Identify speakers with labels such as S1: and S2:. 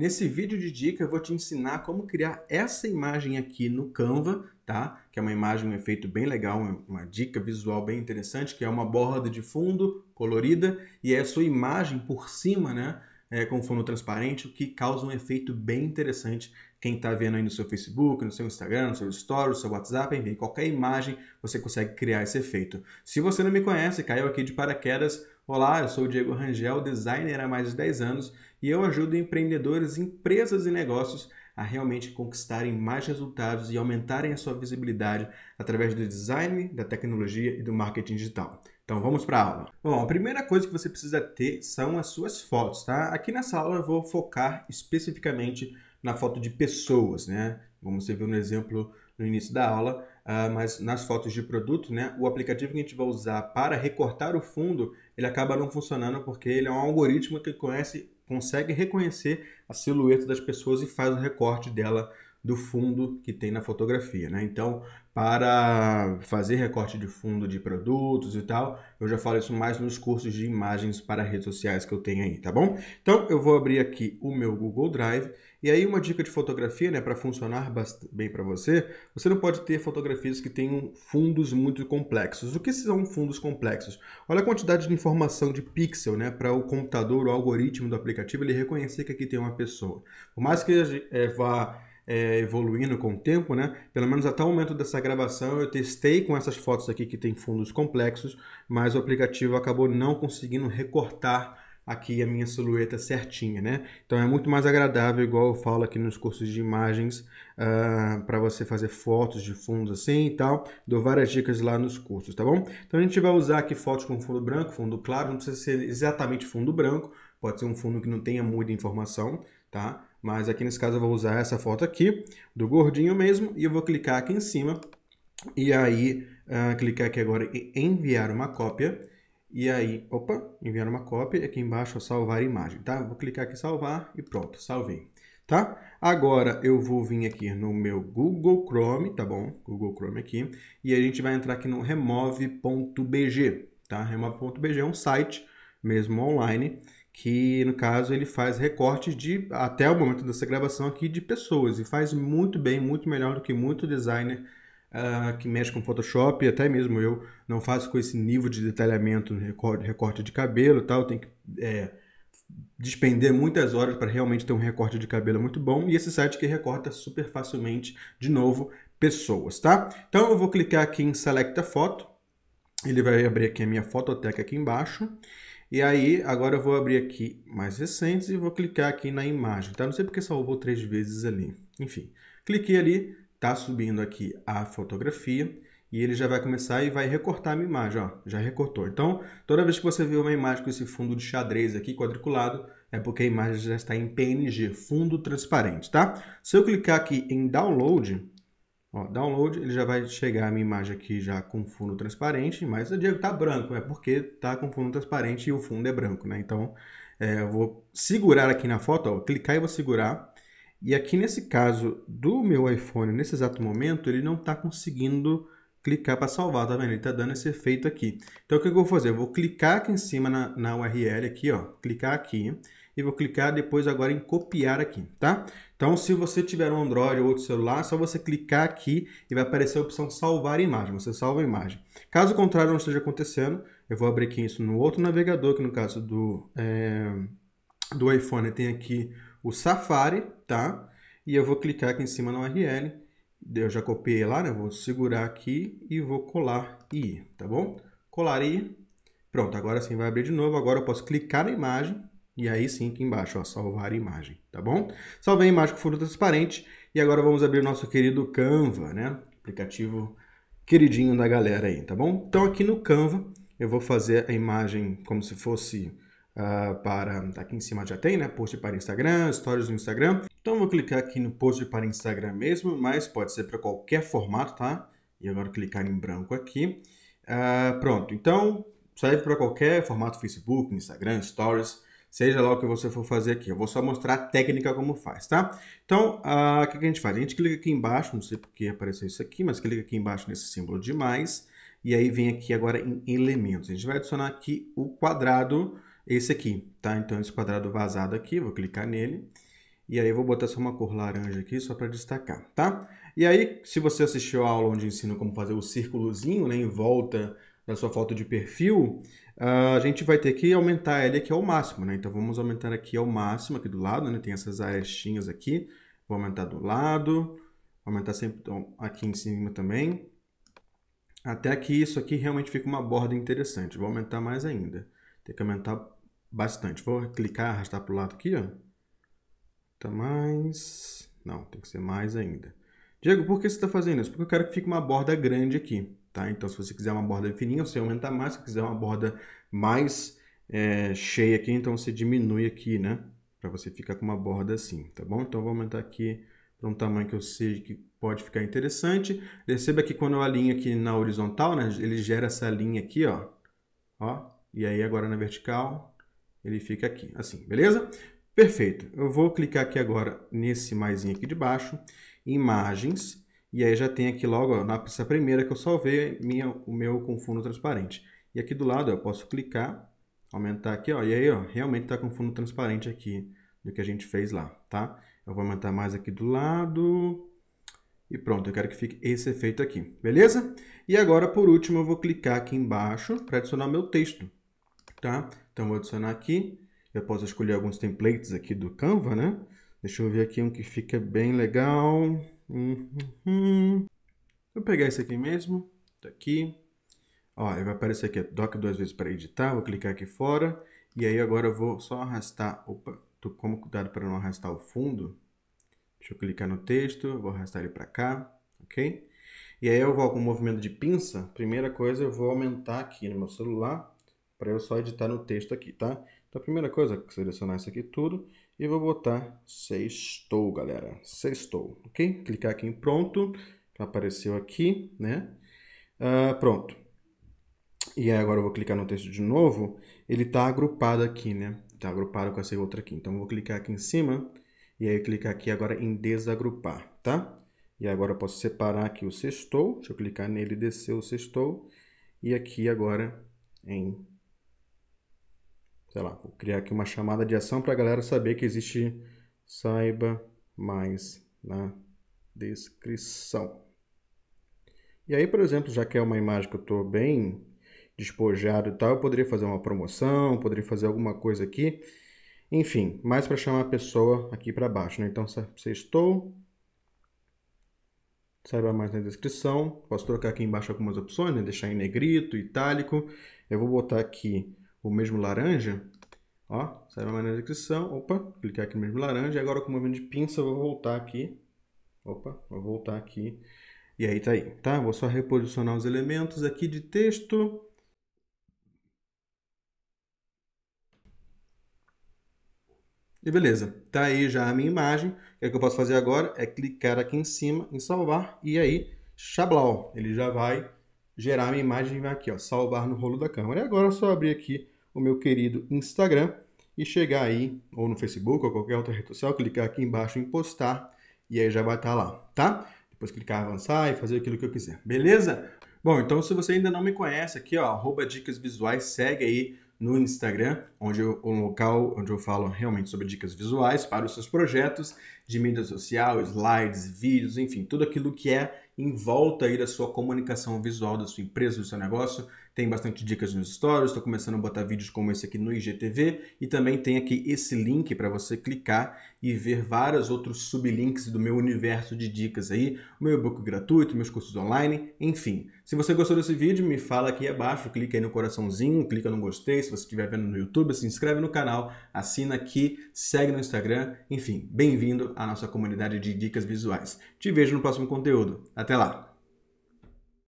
S1: Nesse vídeo de dica eu vou te ensinar como criar essa imagem aqui no Canva, tá? Que é uma imagem, um efeito bem legal, uma dica visual bem interessante, que é uma borda de fundo colorida e é a sua imagem por cima, né? É, com fundo transparente, o que causa um efeito bem interessante. Quem está vendo aí no seu Facebook, no seu Instagram, no seu Stories, no seu WhatsApp, enfim, qualquer imagem você consegue criar esse efeito. Se você não me conhece, caiu aqui de paraquedas, Olá, eu sou o Diego Rangel, designer há mais de 10 anos e eu ajudo empreendedores, empresas e negócios a realmente conquistarem mais resultados e aumentarem a sua visibilidade através do design, da tecnologia e do marketing digital. Então vamos para a aula. Bom, a primeira coisa que você precisa ter são as suas fotos, tá? Aqui nessa aula eu vou focar especificamente na foto de pessoas, né? Como você viu no exemplo no início da aula, ah, mas nas fotos de produto, né, o aplicativo que a gente vai usar para recortar o fundo, ele acaba não funcionando porque ele é um algoritmo que conhece, consegue reconhecer a silhueta das pessoas e faz o recorte dela do fundo que tem na fotografia, né? Então, para fazer recorte de fundo de produtos e tal, eu já falo isso mais nos cursos de imagens para redes sociais que eu tenho aí, tá bom? Então, eu vou abrir aqui o meu Google Drive e aí uma dica de fotografia, né, para funcionar bem para você, você não pode ter fotografias que tenham fundos muito complexos. O que são fundos complexos? Olha a quantidade de informação de pixel, né, para o computador, o algoritmo do aplicativo ele reconhecer que aqui tem uma pessoa. Por mais que é, vá é, evoluindo com o tempo, né? Pelo menos até o momento dessa gravação eu testei com essas fotos aqui que tem fundos complexos, mas o aplicativo acabou não conseguindo recortar aqui a minha silhueta certinha, né? Então é muito mais agradável, igual eu falo aqui nos cursos de imagens, uh, ah, para você fazer fotos de fundos assim e tal. Dou várias dicas lá nos cursos, tá bom? Então a gente vai usar aqui fotos com fundo branco, fundo claro, não precisa ser exatamente fundo branco, pode ser um fundo que não tenha muita informação, tá? Mas aqui nesse caso eu vou usar essa foto aqui, do gordinho mesmo, e eu vou clicar aqui em cima. E aí, uh, clicar aqui agora em enviar uma cópia. E aí, opa, enviar uma cópia. Aqui embaixo é salvar imagem, tá? Vou clicar aqui salvar e pronto, salvei, tá? Agora eu vou vir aqui no meu Google Chrome, tá bom? Google Chrome aqui. E a gente vai entrar aqui no remove.bg, tá? Remove.bg é um site mesmo online que no caso ele faz recortes de até o momento dessa gravação aqui de pessoas e faz muito bem, muito melhor do que muito designer uh, que mexe com Photoshop, e até mesmo eu não faço com esse nível de detalhamento, recorte de cabelo, tal, tem que é, despender muitas horas para realmente ter um recorte de cabelo muito bom e esse site que recorta super facilmente de novo pessoas, tá? Então eu vou clicar aqui em select a foto, ele vai abrir aqui a minha fototeca aqui embaixo e aí, agora eu vou abrir aqui mais recentes e vou clicar aqui na imagem, tá? Não sei porque salvou três vezes ali. Enfim, cliquei ali, tá subindo aqui a fotografia e ele já vai começar e vai recortar a minha imagem, ó, já recortou. Então, toda vez que você vê uma imagem com esse fundo de xadrez aqui quadriculado, é porque a imagem já está em PNG, fundo transparente, tá? Se eu clicar aqui em download, Ó, download, ele já vai chegar a minha imagem aqui já com fundo transparente, mas o Diego tá branco, é porque tá com fundo transparente e o fundo é branco, né? Então, é, eu vou segurar aqui na foto, ó, clicar e vou segurar. E aqui nesse caso do meu iPhone, nesse exato momento, ele não está conseguindo clicar para salvar, tá vendo? Ele está dando esse efeito aqui. Então, o que eu vou fazer? Eu vou clicar aqui em cima na, na URL aqui, ó, clicar aqui e vou clicar depois agora em copiar aqui, tá? Então, se você tiver um Android ou outro celular, é só você clicar aqui e vai aparecer a opção salvar imagem, você salva a imagem. Caso contrário não esteja acontecendo, eu vou abrir aqui isso no outro navegador, que no caso do, é, do iPhone tem aqui o Safari, tá? E eu vou clicar aqui em cima na URL, eu já copiei lá, né? Vou segurar aqui e vou colar e ir, tá bom? Colar e ir. Pronto, agora sim vai abrir de novo. Agora eu posso clicar na imagem e aí sim, aqui embaixo, ó, salvar imagem, tá bom? Salvei a imagem com fundo transparente e agora vamos abrir o nosso querido Canva, né? Aplicativo queridinho da galera aí, tá bom? Então aqui no Canva eu vou fazer a imagem como se fosse uh, para... Tá aqui em cima já tem, né? Post para Instagram, Stories do Instagram. Então eu vou clicar aqui no Post para Instagram mesmo, mas pode ser para qualquer formato, tá? E agora clicar em branco aqui. Uh, pronto, então serve para qualquer formato Facebook, Instagram, Stories seja lá o que você for fazer aqui. Eu vou só mostrar a técnica como faz, tá? Então, ah, o uh, que, que a gente faz? A gente clica aqui embaixo, não sei porque apareceu isso aqui, mas clica aqui embaixo nesse símbolo de mais, e aí vem aqui agora em elementos. A gente vai adicionar aqui o quadrado, esse aqui, tá? Então, esse quadrado vazado aqui, vou clicar nele. E aí eu vou botar só uma cor laranja aqui, só para destacar, tá? E aí, se você assistiu a aula onde ensino como fazer o círculozinho, né, em volta da sua foto de perfil, ah, a gente vai ter que aumentar ele aqui ao máximo, né? Então, vamos aumentar aqui ao máximo, aqui do lado, né? Tem essas arestinhas aqui. Vou aumentar do lado, aumentar sempre então, aqui em cima também. Até que isso aqui realmente fica uma borda interessante. Vou aumentar mais ainda. Tem que aumentar bastante. Vou clicar, arrastar para o lado aqui, ó. Tá mais... Não, tem que ser mais ainda. Diego, por que você está fazendo isso? Porque eu quero que fique uma borda grande aqui. Tá? Então, se você quiser uma borda fininha, você aumenta mais. Se quiser uma borda mais é, cheia aqui, então você diminui aqui, né? Para você ficar com uma borda assim, tá bom? Então, eu vou aumentar aqui para um tamanho que eu sei que pode ficar interessante. Perceba que quando eu alinho aqui na horizontal, né? Ele gera essa linha aqui, ó. ó e aí, agora na vertical, ele fica aqui, assim, beleza? Perfeito. Eu vou clicar aqui agora nesse mais aqui de baixo, imagens, e aí já tem aqui logo, ó, nessa primeira que eu salvei, minha, o meu com fundo transparente. E aqui do lado ó, eu posso clicar, aumentar aqui, ó, e aí ó, realmente está com fundo transparente aqui do que a gente fez lá, tá? Eu vou aumentar mais aqui do lado. E pronto, eu quero que fique esse efeito aqui, beleza? E agora, por último, eu vou clicar aqui embaixo para adicionar meu texto, tá? Então, eu vou adicionar aqui. Eu posso escolher alguns templates aqui do Canva, né? Deixa eu ver aqui um que fica bem legal. Uhum. Vou pegar esse aqui mesmo, tá aqui. Ó, ele vai aparecer aqui, doc duas vezes para editar, vou clicar aqui fora. E aí agora eu vou só arrastar, opa, tô como cuidado para não arrastar o fundo. Deixa eu clicar no texto, vou arrastar ele para cá, ok? E aí eu vou com o movimento de pinça, primeira coisa eu vou aumentar aqui no meu celular para eu só editar no texto aqui, tá? Então a primeira coisa, selecionar isso aqui tudo e vou botar sextou, galera. Sextou, ok? Clicar aqui em pronto, apareceu aqui, né? Uh, pronto. E aí agora eu vou clicar no texto de novo, ele está agrupado aqui, né? Está agrupado com essa outra aqui. Então eu vou clicar aqui em cima e aí clicar aqui agora em desagrupar, tá? E agora eu posso separar aqui o sextou, deixa eu clicar nele e descer o sextou. E aqui agora em sei lá, vou criar aqui uma chamada de ação para a galera saber que existe saiba mais na né, descrição. E aí, por exemplo, já que é uma imagem que eu estou bem despojado e tal, eu poderia fazer uma promoção, poderia fazer alguma coisa aqui. Enfim, mais para chamar a pessoa aqui para baixo. Né? Então, se estou, saiba mais na descrição. Posso trocar aqui embaixo algumas opções, né? deixar em negrito, itálico. Eu vou botar aqui o mesmo laranja, ó, sai uma maneira de descrição, opa, clicar aqui no mesmo laranja, e agora com o movimento de pinça eu vou voltar aqui, opa, vou voltar aqui, e aí tá aí, tá? Vou só reposicionar os elementos aqui de texto, E beleza, tá aí já a minha imagem. O que é eu posso fazer agora é clicar aqui em cima em salvar e aí, xablau, ele já vai gerar a minha imagem aqui, ó, salvar no rolo da câmera. E agora é só abrir aqui o meu querido Instagram e chegar aí, ou no Facebook, ou qualquer outra rede social, clicar aqui embaixo em postar, e aí já vai estar tá lá, tá? Depois clicar avançar e fazer aquilo que eu quiser, beleza? Bom, então se você ainda não me conhece aqui, ó, arroba dicas visuais, segue aí no Instagram, onde eu, um local onde eu falo realmente sobre dicas visuais para os seus projetos de mídia social, slides, vídeos, enfim, tudo aquilo que é em volta aí da sua comunicação visual da sua empresa, do seu negócio. Tem bastante dicas nos stories, estou começando a botar vídeos como esse aqui no IGTV e também tem aqui esse link para você clicar e ver vários outros sublinks do meu universo de dicas aí, o meu e-book gratuito, meus cursos online, enfim. Se você gostou desse vídeo, me fala aqui abaixo, clica aí no coraçãozinho, clica no gostei, se você estiver vendo no YouTube, se inscreve no canal, assina aqui, segue no Instagram, enfim, bem-vindo a nossa comunidade de dicas visuais. Te vejo no próximo conteúdo. Até lá!